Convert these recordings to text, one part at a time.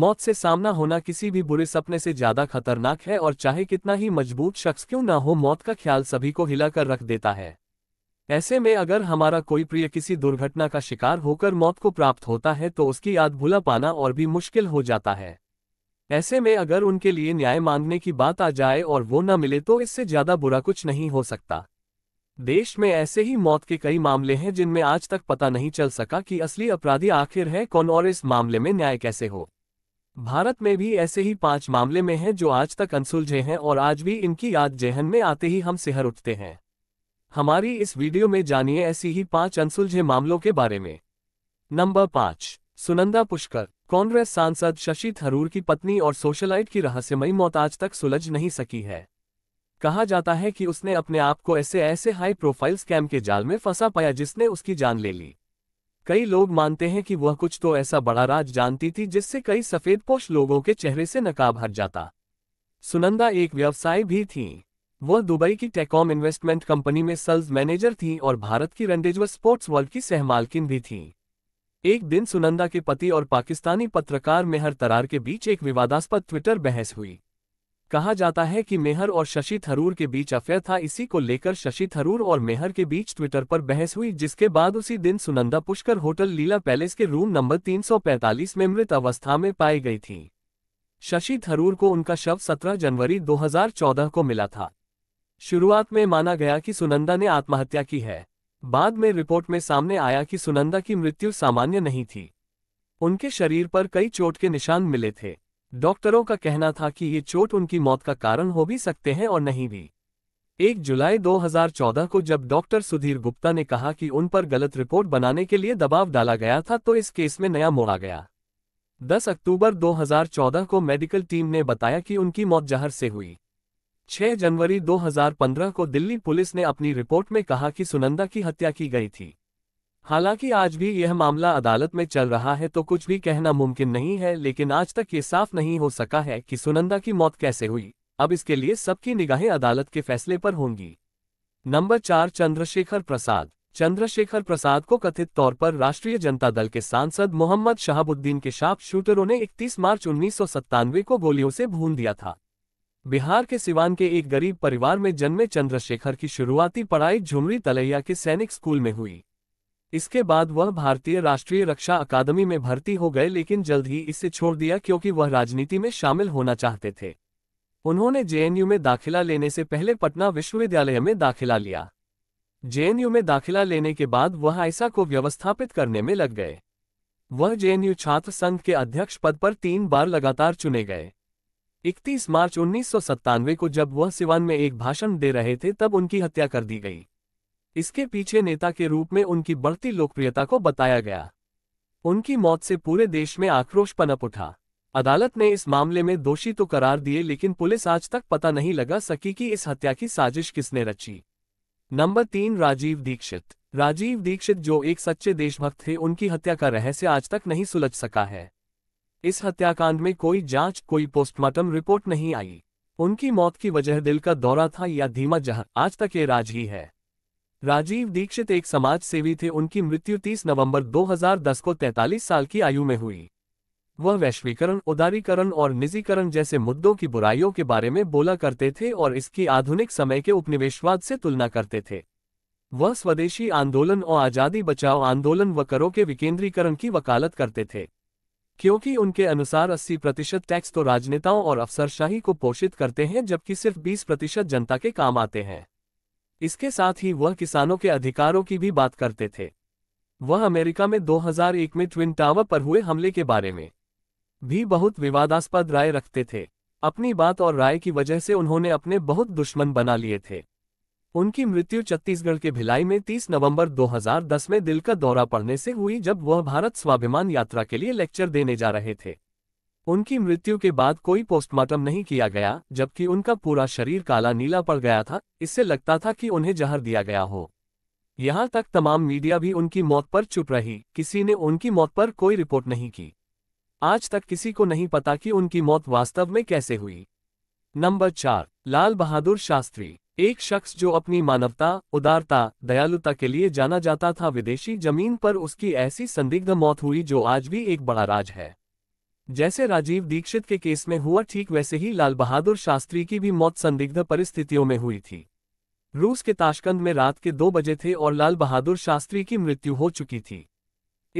मौत से सामना होना किसी भी बुरे सपने से ज्यादा खतरनाक है और चाहे कितना ही मजबूत शख्स क्यों ना हो मौत का ख्याल सभी को हिलाकर रख देता है ऐसे में अगर हमारा कोई प्रिय किसी दुर्घटना का शिकार होकर मौत को प्राप्त होता है तो उसकी याद भुला पाना और भी मुश्किल हो जाता है ऐसे में अगर उनके लिए न्याय मांगने की बात आ जाए और वो न मिले तो इससे ज्यादा बुरा कुछ नहीं हो सकता देश में ऐसे ही मौत के कई मामले हैं जिनमें आज तक पता नहीं चल सका कि असली अपराधी आखिर है कौन और इस मामले में न्याय कैसे हो भारत में भी ऐसे ही पांच मामले में हैं जो आज तक अनसुलझे हैं और आज भी इनकी याद जहन में आते ही हम सिहर उठते हैं हमारी इस वीडियो में जानिए ऐसी ही पांच अनसुलझे मामलों के बारे में नंबर पांच सुनंदा पुष्कर कांग्रेस सांसद शशि थरूर की पत्नी और सोशलाइट की रहस्यमयी मौत आज तक सुलझ नहीं सकी है कहा जाता है कि उसने अपने आप को ऐसे ऐसे हाई प्रोफाइल स्कैम के जाल में फंसा पाया जिसने उसकी जान ले ली कई लोग मानते हैं कि वह कुछ तो ऐसा बड़ा राज जानती थी जिससे कई सफेदपोश लोगों के चेहरे से नकाब हट जाता सुनंदा एक व्यवसाय भी थीं वह दुबई की टेकॉम इन्वेस्टमेंट कंपनी में सेल्स मैनेजर थीं और भारत की रंडेजवर स्पोर्ट्स वर्ल्ड की सहमालकिन भी थीं एक दिन सुनंदा के पति और पाकिस्तानी पत्रकार मेहर तरार के बीच एक विवादास्पद ट्विटर बहस हुई कहा जाता है कि मेहर और शशि थरूर के बीच अफेयर था इसी को लेकर शशि थरूर और मेहर के बीच ट्विटर पर बहस हुई जिसके बाद उसी दिन सुनंदा पुष्कर होटल लीला पैलेस के रूम नंबर 345 में मृत अवस्था में पाई गई थी शशि थरूर को उनका शव 17 जनवरी 2014 को मिला था शुरुआत में माना गया कि सुनंदा ने आत्महत्या की है बाद में रिपोर्ट में सामने आया कि सुनंदा की मृत्यु सामान्य नहीं थी उनके शरीर पर कई चोट के निशान मिले थे डॉक्टरों का कहना था कि ये चोट उनकी मौत का कारण हो भी सकते हैं और नहीं भी एक जुलाई 2014 को जब डॉक्टर सुधीर गुप्ता ने कहा कि उन पर गलत रिपोर्ट बनाने के लिए दबाव डाला गया था तो इस केस में नया मोड़ा गया 10 अक्टूबर 2014 को मेडिकल टीम ने बताया कि उनकी मौत जहर से हुई 6 जनवरी 2015 को दिल्ली पुलिस ने अपनी रिपोर्ट में कहा कि सुनंदा की हत्या की गई थी हालांकि आज भी यह मामला अदालत में चल रहा है तो कुछ भी कहना मुमकिन नहीं है लेकिन आज तक ये साफ नहीं हो सका है कि सुनंदा की मौत कैसे हुई अब इसके लिए सबकी निगाहें अदालत के फैसले पर होंगी नंबर चार चंद्रशेखर प्रसाद चंद्रशेखर प्रसाद को कथित तौर पर राष्ट्रीय जनता दल के सांसद मोहम्मद शहाबुद्दीन के शाप शूटरों ने 31 मार्च उन्नीस को गोलियों से भून दिया था बिहार के सिवान के एक गरीब परिवार में जन्मे चंद्रशेखर की शुरुआती पढ़ाई झुमरी तलैया के सैनिक स्कूल में हुई इसके बाद वह भारतीय राष्ट्रीय रक्षा अकादमी में भर्ती हो गए लेकिन जल्द ही इसे छोड़ दिया क्योंकि वह राजनीति में शामिल होना चाहते थे उन्होंने जेएनयू में दाखिला लेने से पहले पटना विश्वविद्यालय में दाखिला लिया जेएनयू में दाखिला लेने के बाद वह ऐसा को व्यवस्थापित करने में लग गए वह जेएनयू छात्र संघ के अध्यक्ष पद पर तीन बार लगातार चुने गए 31 मार्च उन्नीस को जब वह सिवान में एक भाषण दे रहे थे तब उनकी हत्या कर दी गई इसके पीछे नेता के रूप में उनकी बढ़ती लोकप्रियता को बताया गया उनकी मौत से पूरे देश में आक्रोश पनप उठा अदालत ने इस मामले में दोषी तो करार दिए लेकिन पुलिस आज तक पता नहीं लगा सकी कि इस हत्या की साजिश किसने रची नंबर तीन राजीव दीक्षित राजीव दीक्षित जो एक सच्चे देशभक्त थे उनकी हत्या का रहस्य आज तक नहीं सुलझ सका है इस हत्याकांड में कोई जांच कोई पोस्टमार्टम रिपोर्ट नहीं आई उनकी मौत की वजह दिल का दौरा था या धीमा जहां आज तक ये राज ही है राजीव दीक्षित एक समाज सेवी थे उनकी मृत्यु 30 नवंबर 2010 को 43 साल की आयु में हुई वह वैश्वीकरण उदारीकरण और निजीकरण जैसे मुद्दों की बुराइयों के बारे में बोला करते थे और इसकी आधुनिक समय के उपनिवेशवाद से तुलना करते थे वह स्वदेशी आंदोलन और आज़ादी बचाओ आंदोलन व करों के विकेंद्रीकरण की वकालत करते थे क्योंकि उनके अनुसार 80 प्रतिशत टैक्स तो राजनेताओं और अफसरशाही को पोषित करते हैं जबकि सिर्फ 20 प्रतिशत जनता के काम आते हैं इसके साथ ही वह किसानों के अधिकारों की भी बात करते थे वह अमेरिका में 2001 में ट्विन टावर पर हुए हमले के बारे में भी बहुत विवादास्पद राय रखते थे अपनी बात और राय की वजह से उन्होंने अपने बहुत दुश्मन बना लिए थे उनकी मृत्यु छत्तीसगढ़ के भिलाई में 30 नवंबर 2010 में दिल का दौरा पड़ने से हुई जब वह भारत स्वाभिमान यात्रा के लिए लेक्चर देने जा रहे थे उनकी मृत्यु के बाद कोई पोस्टमार्टम नहीं किया गया जबकि उनका पूरा शरीर काला नीला पड़ गया था इससे लगता था कि उन्हें जहर दिया गया हो यहां तक तमाम मीडिया भी उनकी मौत पर चुप रही किसी ने उनकी मौत पर कोई रिपोर्ट नहीं की आज तक किसी को नहीं पता कि उनकी मौत वास्तव में कैसे हुई नंबर चार लाल बहादुर शास्त्री एक शख्स जो अपनी मानवता उदारता दयालुता के लिए जाना जाता था विदेशी जमीन पर उसकी ऐसी संदिग्ध मौत हुई जो आज भी एक बड़ा राज है जैसे राजीव दीक्षित के केस में हुआ ठीक वैसे ही लाल बहादुर शास्त्री की भी मौत संदिग्ध परिस्थितियों में हुई थी रूस के ताशकंद में रात के दो बजे थे और लाल बहादुर शास्त्री की मृत्यु हो चुकी थी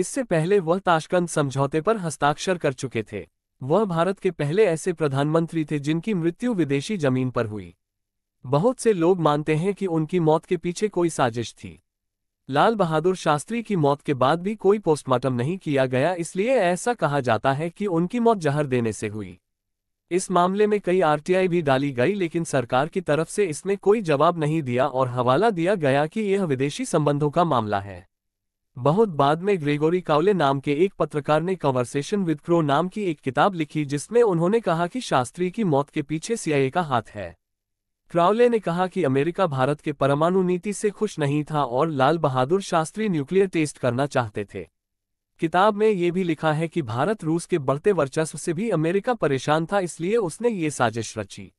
इससे पहले वह ताशकंद समझौते पर हस्ताक्षर कर चुके थे वह भारत के पहले ऐसे प्रधानमंत्री थे जिनकी मृत्यु विदेशी जमीन पर हुई बहुत से लोग मानते हैं कि उनकी मौत के पीछे कोई साजिश थी लाल बहादुर शास्त्री की मौत के बाद भी कोई पोस्टमार्टम नहीं किया गया इसलिए ऐसा कहा जाता है कि उनकी मौत जहर देने से हुई इस मामले में कई आरटीआई भी डाली गई लेकिन सरकार की तरफ से इसमें कोई जवाब नहीं दिया और हवाला दिया गया कि यह विदेशी संबंधों का मामला है बहुत बाद में ग्रेगोरी कावले नाम के एक पत्रकार ने कन्वर्सेशन विद क्रो नाम की एक किताब लिखी जिसमें उन्होंने कहा कि शास्त्री की मौत के पीछे सीआईए का हाथ है क्राउले ने कहा कि अमेरिका भारत के परमाणु नीति से खुश नहीं था और लाल बहादुर शास्त्री न्यूक्लियर टेस्ट करना चाहते थे किताब में ये भी लिखा है कि भारत रूस के बढ़ते वर्चस्व से भी अमेरिका परेशान था इसलिए उसने ये साजिश रची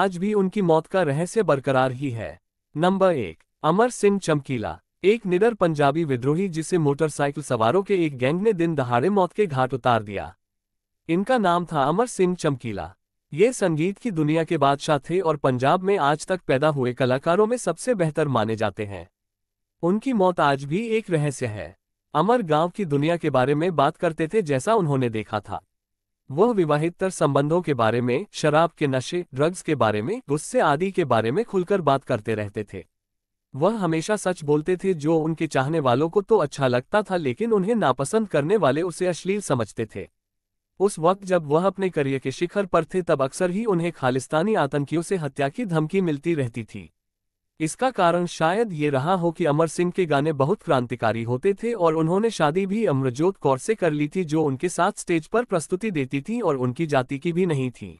आज भी उनकी मौत का रहस्य बरकरार ही है नंबर एक अमर सिंह चमकीला एक निडर पंजाबी विद्रोही जिसे मोटरसाइकिल सवारों के एक गैंग ने दिन दहाड़े मौत के घाट उतार दिया इनका नाम था अमर सिंह चमकीला ये संगीत की दुनिया के बादशाह थे और पंजाब में आज तक पैदा हुए कलाकारों में सबसे बेहतर माने जाते हैं उनकी मौत आज भी एक रहस्य है अमर गांव की दुनिया के बारे में बात करते थे जैसा उन्होंने देखा था वह विवाहितर संबंधों के बारे में शराब के नशे ड्रग्स के बारे में गुस्से आदि के बारे में खुलकर बात करते रहते थे वह हमेशा सच बोलते थे जो उनके चाहने वालों को तो अच्छा लगता था लेकिन उन्हें नापसंद करने वाले उसे अश्लील समझते थे उस वक्त जब वह अपने करियर के शिखर पर थे तब अक्सर ही उन्हें खालिस्तानी आतंकियों से हत्या की धमकी मिलती रहती थी इसका कारण शायद ये रहा हो कि अमर सिंह के गाने बहुत क्रांतिकारी होते थे और उन्होंने शादी भी अमरजोत कौर से कर ली थी जो उनके साथ स्टेज पर प्रस्तुति देती थी और उनकी जाति की भी नहीं थी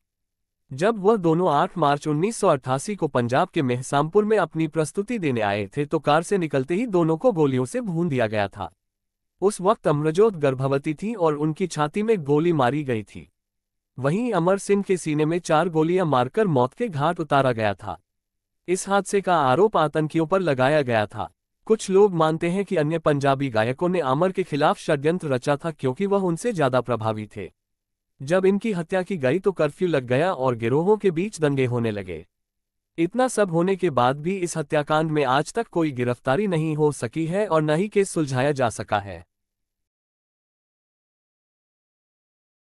जब वह दोनों 8 मार्च 1988 को पंजाब के मेहसामपुर में अपनी प्रस्तुति देने आए थे तो कार से निकलते ही दोनों को गोलियों से भून दिया गया था उस वक्त अमरजोत गर्भवती थी और उनकी छाती में गोली मारी गई थी वहीं अमर सिंह के सीने में चार गोलियां मारकर मौत के घाट उतारा गया था इस हादसे का आरोप आतंकियों पर लगाया गया था कुछ लोग मानते हैं कि अन्य पंजाबी गायकों ने अमर के खिलाफ षड्यंत्र रचा था क्योंकि वह उनसे ज्यादा प्रभावी थे जब इनकी हत्या की गई तो कर्फ्यू लग गया और गिरोहों के बीच दंगे होने लगे इतना सब होने के बाद भी इस हत्याकांड में आज तक कोई गिरफ्तारी नहीं हो सकी है और न ही केस सुलझाया जा सका है